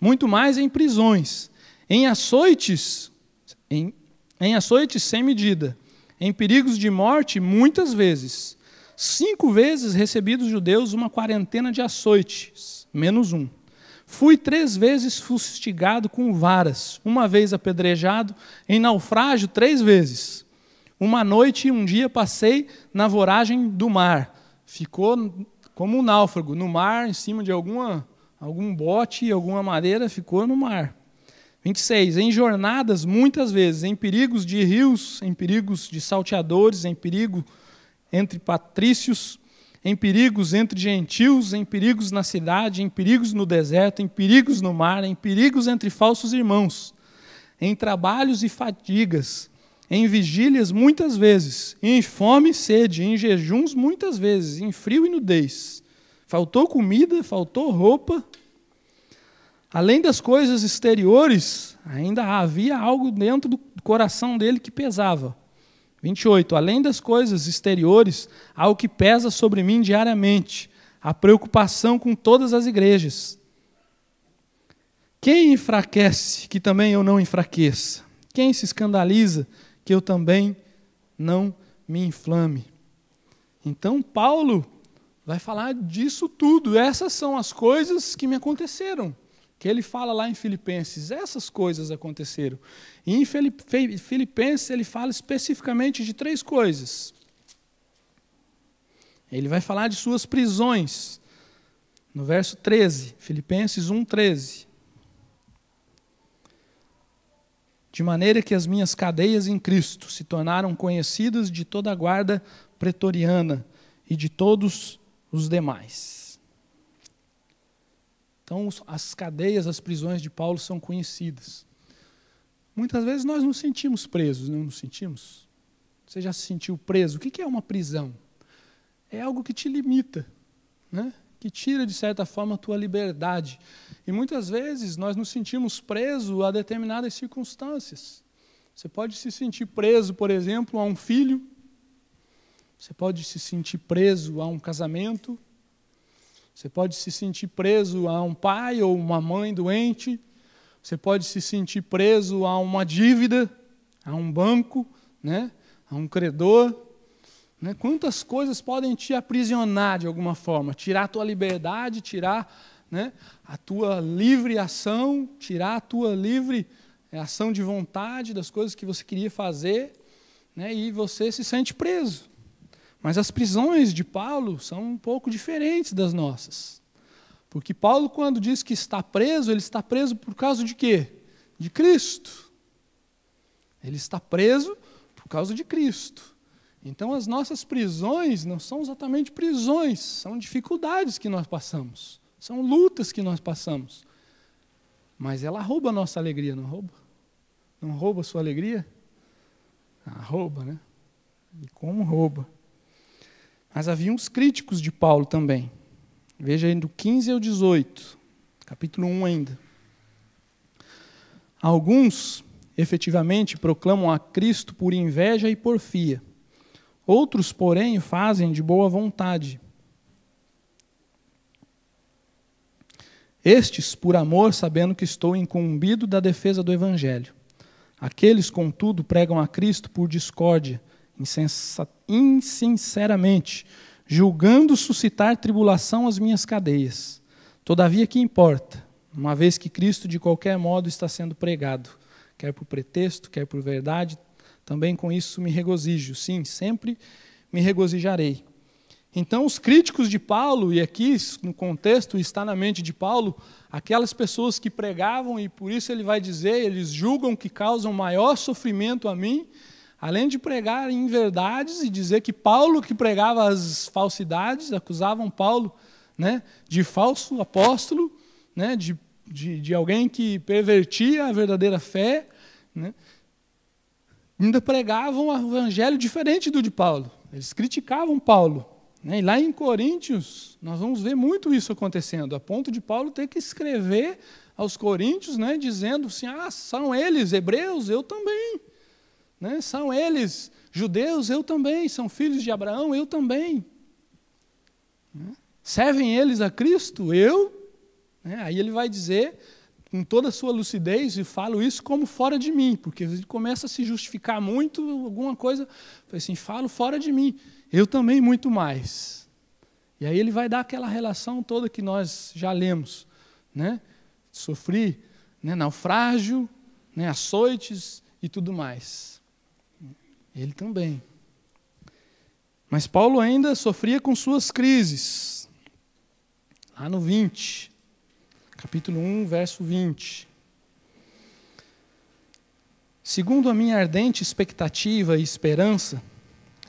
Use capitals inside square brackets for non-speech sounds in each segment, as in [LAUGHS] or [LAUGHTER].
muito mais em prisões, em açoites, em, em açoites sem medida, em perigos de morte muitas vezes. Cinco vezes recebi dos judeus uma quarentena de açoites, menos um. Fui três vezes fustigado com varas, uma vez apedrejado, em naufrágio três vezes. Uma noite e um dia passei na voragem do mar. Ficou como um náufrago, no mar, em cima de alguma Algum bote, e alguma madeira ficou no mar. 26. Em jornadas, muitas vezes, em perigos de rios, em perigos de salteadores, em perigo entre patrícios, em perigos entre gentios, em perigos na cidade, em perigos no deserto, em perigos no mar, em perigos entre falsos irmãos, em trabalhos e fadigas, em vigílias muitas vezes, em fome e sede, em jejuns muitas vezes, em frio e nudez, Faltou comida, faltou roupa. Além das coisas exteriores, ainda havia algo dentro do coração dele que pesava. 28. Além das coisas exteriores, há algo que pesa sobre mim diariamente, a preocupação com todas as igrejas. Quem enfraquece, que também eu não enfraqueça? Quem se escandaliza, que eu também não me inflame? Então, Paulo vai falar disso tudo. Essas são as coisas que me aconteceram. Que ele fala lá em Filipenses, essas coisas aconteceram. E em Filipenses ele fala especificamente de três coisas. Ele vai falar de suas prisões. No verso 13, Filipenses 1, 13. De maneira que as minhas cadeias em Cristo se tornaram conhecidas de toda a guarda pretoriana e de todos os demais. Então, as cadeias, as prisões de Paulo são conhecidas. Muitas vezes nós nos sentimos presos, não nos sentimos? Você já se sentiu preso? O que é uma prisão? É algo que te limita, né? que tira, de certa forma, a tua liberdade. E muitas vezes nós nos sentimos presos a determinadas circunstâncias. Você pode se sentir preso, por exemplo, a um filho você pode se sentir preso a um casamento, você pode se sentir preso a um pai ou uma mãe doente, você pode se sentir preso a uma dívida, a um banco, né? a um credor. Né? Quantas coisas podem te aprisionar de alguma forma, tirar a tua liberdade, tirar né? a tua livre ação, tirar a tua livre eh, ação de vontade das coisas que você queria fazer, né? e você se sente preso. Mas as prisões de Paulo são um pouco diferentes das nossas. Porque Paulo, quando diz que está preso, ele está preso por causa de quê? De Cristo. Ele está preso por causa de Cristo. Então, as nossas prisões não são exatamente prisões, são dificuldades que nós passamos, são lutas que nós passamos. Mas ela rouba a nossa alegria, não rouba? Não rouba a sua alegria? Ah, rouba, né? E como rouba? Mas havia uns críticos de Paulo também. Veja aí do 15 ao 18, capítulo 1 ainda. Alguns, efetivamente, proclamam a Cristo por inveja e porfia. Outros, porém, fazem de boa vontade. Estes, por amor, sabendo que estou incumbido da defesa do Evangelho. Aqueles, contudo, pregam a Cristo por discórdia insinceramente, julgando suscitar tribulação às minhas cadeias. Todavia, que importa, uma vez que Cristo de qualquer modo está sendo pregado, quer por pretexto, quer por verdade, também com isso me regozijo. Sim, sempre me regozijarei. Então, os críticos de Paulo, e aqui no contexto está na mente de Paulo, aquelas pessoas que pregavam, e por isso ele vai dizer, eles julgam que causam maior sofrimento a mim Além de pregar em verdades e dizer que Paulo que pregava as falsidades, acusavam Paulo né, de falso apóstolo, né, de, de, de alguém que pervertia a verdadeira fé, né, ainda pregavam o evangelho diferente do de Paulo. Eles criticavam Paulo. Né? E lá em Coríntios, nós vamos ver muito isso acontecendo, a ponto de Paulo ter que escrever aos coríntios, né, dizendo assim: ah, são eles hebreus, eu também. Né? São eles judeus, eu também. São filhos de Abraão, eu também. Né? Servem eles a Cristo, eu. Né? Aí ele vai dizer, com toda a sua lucidez, e falo isso como fora de mim, porque ele começa a se justificar muito, alguma coisa, assim, falo fora de mim, eu também muito mais. E aí ele vai dar aquela relação toda que nós já lemos, né? Sofri, né? naufrágio, né? açoites e tudo mais. Ele também. Mas Paulo ainda sofria com suas crises. Lá no 20, capítulo 1, verso 20. Segundo a minha ardente expectativa e esperança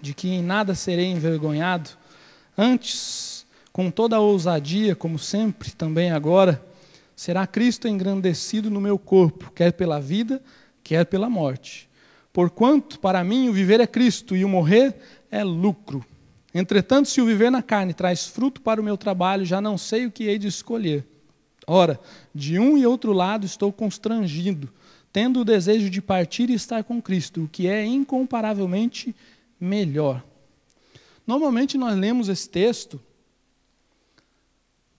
de que em nada serei envergonhado, antes, com toda a ousadia, como sempre, também agora, será Cristo engrandecido no meu corpo, quer pela vida, quer pela morte. Porquanto, para mim, o viver é Cristo e o morrer é lucro. Entretanto, se o viver na carne traz fruto para o meu trabalho, já não sei o que hei de escolher. Ora, de um e outro lado estou constrangido, tendo o desejo de partir e estar com Cristo, o que é incomparavelmente melhor. Normalmente nós lemos esse texto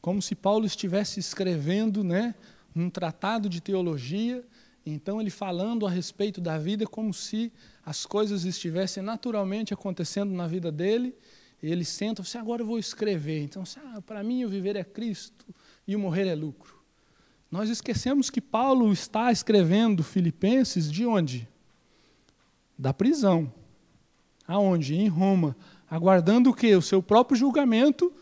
como se Paulo estivesse escrevendo né, um tratado de teologia então, ele falando a respeito da vida como se as coisas estivessem naturalmente acontecendo na vida dele. Ele senta e assim, agora eu vou escrever. Então, ah, para mim, o viver é Cristo e o morrer é lucro. Nós esquecemos que Paulo está escrevendo Filipenses de onde? Da prisão. Aonde? Em Roma. Aguardando o quê? O seu próprio julgamento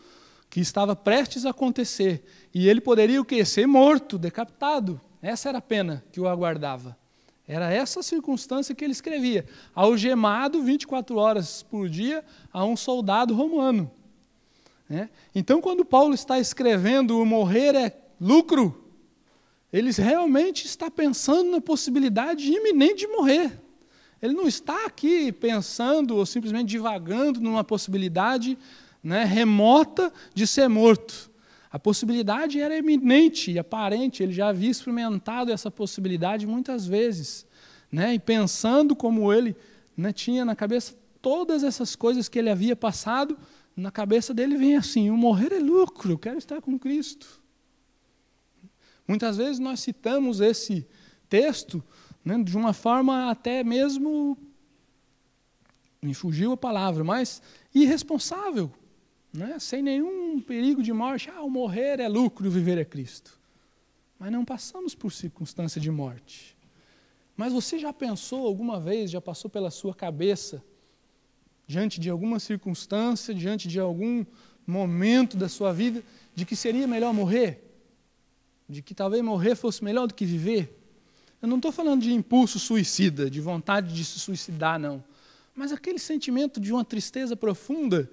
que estava prestes a acontecer. E ele poderia o quê? Ser morto, decapitado. Essa era a pena que o aguardava. Era essa circunstância que ele escrevia. Algemado 24 horas por dia a um soldado romano. Né? Então, quando Paulo está escrevendo o morrer é lucro, ele realmente está pensando na possibilidade iminente de morrer. Ele não está aqui pensando ou simplesmente divagando numa possibilidade né, remota de ser morto. A possibilidade era eminente e aparente, ele já havia experimentado essa possibilidade muitas vezes. Né? E pensando como ele né, tinha na cabeça todas essas coisas que ele havia passado, na cabeça dele vem assim: o morrer é lucro, quero estar com Cristo. Muitas vezes nós citamos esse texto né, de uma forma até mesmo. me fugiu a palavra, mas irresponsável né? sem nenhum perigo de morte. Ah, o morrer é lucro, o viver é Cristo. Mas não passamos por circunstância de morte. Mas você já pensou alguma vez, já passou pela sua cabeça, diante de alguma circunstância, diante de algum momento da sua vida, de que seria melhor morrer? De que talvez morrer fosse melhor do que viver? Eu não estou falando de impulso suicida, de vontade de se suicidar, não. Mas aquele sentimento de uma tristeza profunda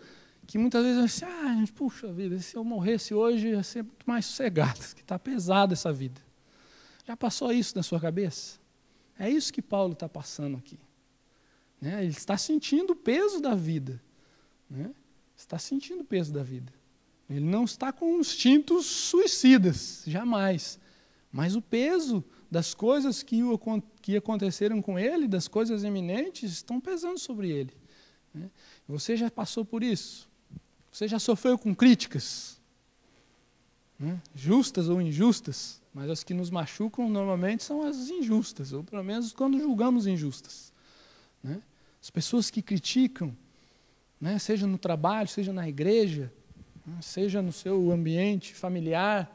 que muitas vezes eu assim, ah, puxa vida, se eu morresse hoje ia ser muito mais sossegado, [LAUGHS] que está pesada essa vida. Já passou isso na sua cabeça? É isso que Paulo está passando aqui. Né? Ele está sentindo o peso da vida. Né? Está sentindo o peso da vida. Ele não está com instintos suicidas, jamais. Mas o peso das coisas que, o, que aconteceram com ele, das coisas eminentes, estão pesando sobre ele. Né? Você já passou por isso? Você já sofreu com críticas, né? justas ou injustas, mas as que nos machucam normalmente são as injustas, ou pelo menos quando julgamos injustas. Né? As pessoas que criticam, né? seja no trabalho, seja na igreja, né? seja no seu ambiente familiar,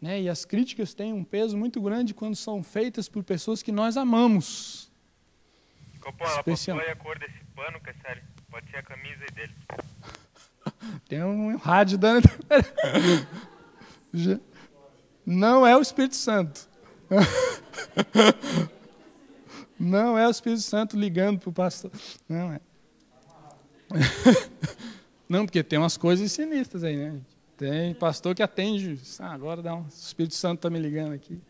né? e as críticas têm um peso muito grande quando são feitas por pessoas que nós amamos. Copa, Especial... a cor desse pano, Cassari? Pode ser a camisa dele. [LAUGHS] Tem um rádio dando. [LAUGHS] Não é o Espírito Santo. [LAUGHS] Não é o Espírito Santo ligando para o pastor. Não é. Não, porque tem umas coisas sinistras aí, né? Tem pastor que atende. Ah, agora dá um. O Espírito Santo está me ligando aqui.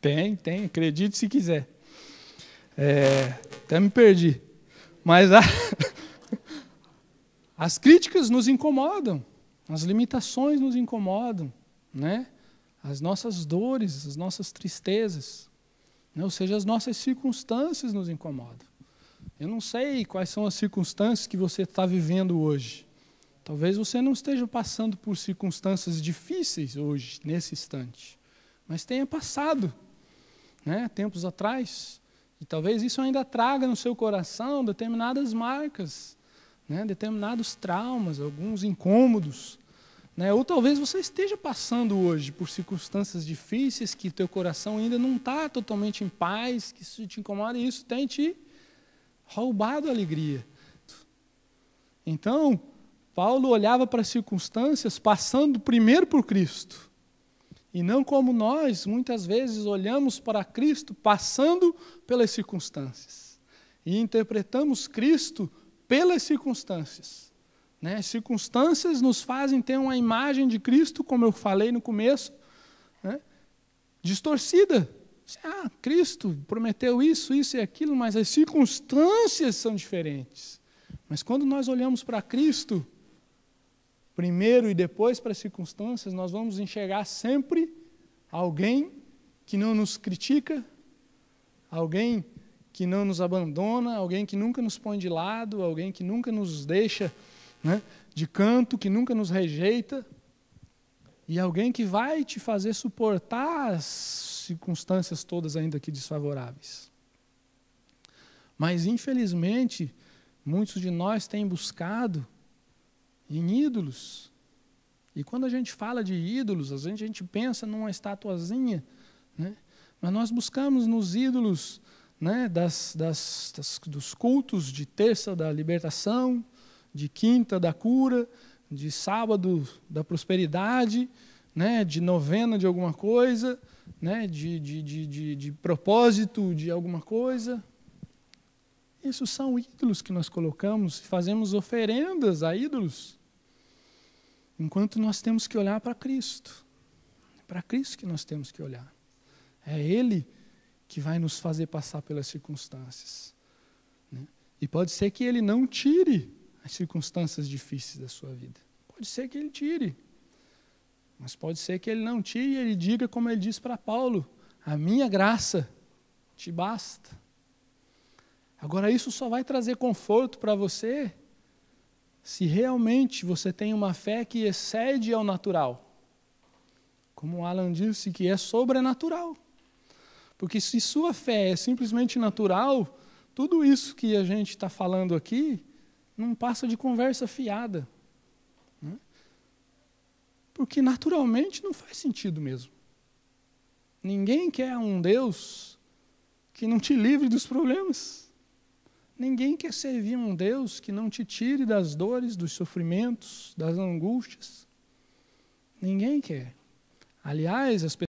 Tem, tem. Acredite se quiser. É, até me perdi. Mas a. As críticas nos incomodam, as limitações nos incomodam, né? as nossas dores, as nossas tristezas, né? ou seja, as nossas circunstâncias nos incomodam. Eu não sei quais são as circunstâncias que você está vivendo hoje. Talvez você não esteja passando por circunstâncias difíceis hoje, nesse instante, mas tenha passado, né? tempos atrás, e talvez isso ainda traga no seu coração determinadas marcas né? determinados traumas, alguns incômodos. Né? Ou talvez você esteja passando hoje por circunstâncias difíceis que teu coração ainda não está totalmente em paz, que isso te incomoda e isso tem te roubado a alegria. Então, Paulo olhava para as circunstâncias passando primeiro por Cristo. E não como nós, muitas vezes, olhamos para Cristo passando pelas circunstâncias. E interpretamos Cristo pelas circunstâncias. Né? As circunstâncias nos fazem ter uma imagem de Cristo, como eu falei no começo, né? distorcida. Assim, ah, Cristo prometeu isso, isso e aquilo, mas as circunstâncias são diferentes. Mas quando nós olhamos para Cristo, primeiro e depois para as circunstâncias, nós vamos enxergar sempre alguém que não nos critica, alguém que não nos abandona, alguém que nunca nos põe de lado, alguém que nunca nos deixa né, de canto, que nunca nos rejeita, e alguém que vai te fazer suportar as circunstâncias todas ainda que desfavoráveis. Mas, infelizmente, muitos de nós têm buscado em ídolos. E quando a gente fala de ídolos, às vezes a gente pensa numa estatuazinha, né? mas nós buscamos nos ídolos né, das, das, das, dos cultos de terça da libertação, de quinta da cura, de sábado da prosperidade, né, de novena de alguma coisa, né, de, de, de, de, de propósito de alguma coisa. Isso são ídolos que nós colocamos e fazemos oferendas a ídolos. Enquanto nós temos que olhar para Cristo. É para Cristo que nós temos que olhar. É Ele que que vai nos fazer passar pelas circunstâncias. Né? E pode ser que Ele não tire as circunstâncias difíceis da sua vida. Pode ser que Ele tire. Mas pode ser que Ele não tire e Ele diga, como Ele disse para Paulo: A minha graça te basta. Agora, isso só vai trazer conforto para você se realmente você tem uma fé que excede ao natural. Como Alan disse, que é sobrenatural. Porque se sua fé é simplesmente natural, tudo isso que a gente está falando aqui não passa de conversa fiada. Né? Porque naturalmente não faz sentido mesmo. Ninguém quer um Deus que não te livre dos problemas. Ninguém quer servir um Deus que não te tire das dores, dos sofrimentos, das angústias. Ninguém quer. Aliás, as pessoas